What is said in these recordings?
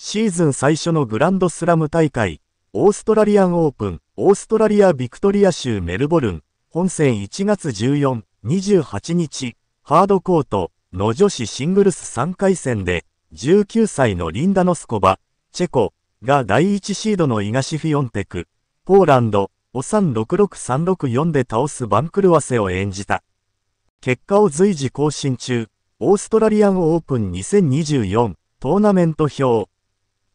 シーズン最初のグランドスラム大会、オーストラリアンオープン、オーストラリア・ビクトリア州メルボルン、本戦1月14、28日、ハードコートの女子シングルス3回戦で、19歳のリンダ・ノスコバ、チェコが第1シードのイガシフィオンテク、ポーランド、オサン66364で倒す番狂わせを演じた。結果を随時更新中、オーストラリアンオープン2024トーナメント表、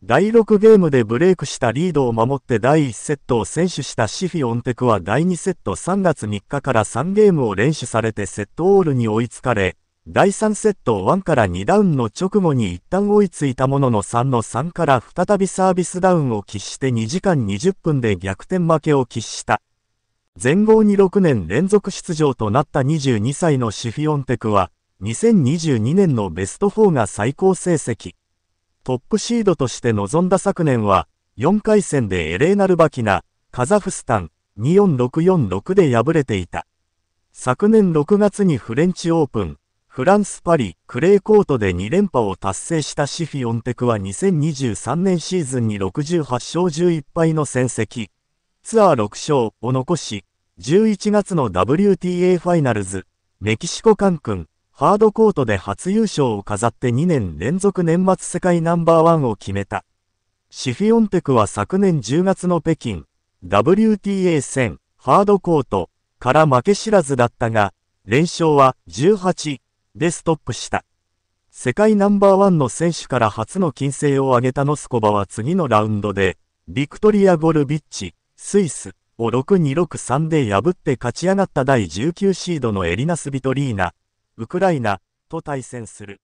第6ゲームでブレイクしたリードを守って第1セットを先取したシフィオンテクは第2セット3月3日から3ゲームを連取されてセットオールに追いつかれ、第3セット1から2ダウンの直後に一旦追いついたものの3の3から再びサービスダウンを喫して2時間20分で逆転負けを喫した。前後に6年連続出場となった22歳のシフィオンテクは、2022年のベスト4が最高成績。トップシードとして臨んだ昨年は、4回戦でエレーナルバキナ、カザフスタン、24646で敗れていた。昨年6月にフレンチオープン、フランス・パリ、クレーコートで2連覇を達成したシフィオンテクは2023年シーズンに68勝11敗の戦績、ツアー6勝を残し、11月の WTA ファイナルズ、メキシコカン君、ハードコートで初優勝を飾って2年連続年末世界ナンバーワンを決めた。シフィオンテクは昨年10月の北京、WTA 戦、ハードコートから負け知らずだったが、連勝は18でストップした。世界ナンバーワンの選手から初の金星を挙げたノスコバは次のラウンドで、ビクトリア・ゴルビッチ、スイスを6-2-6-3で破って勝ち上がった第19シードのエリナス・ビトリーナ、ウクライナと対戦する。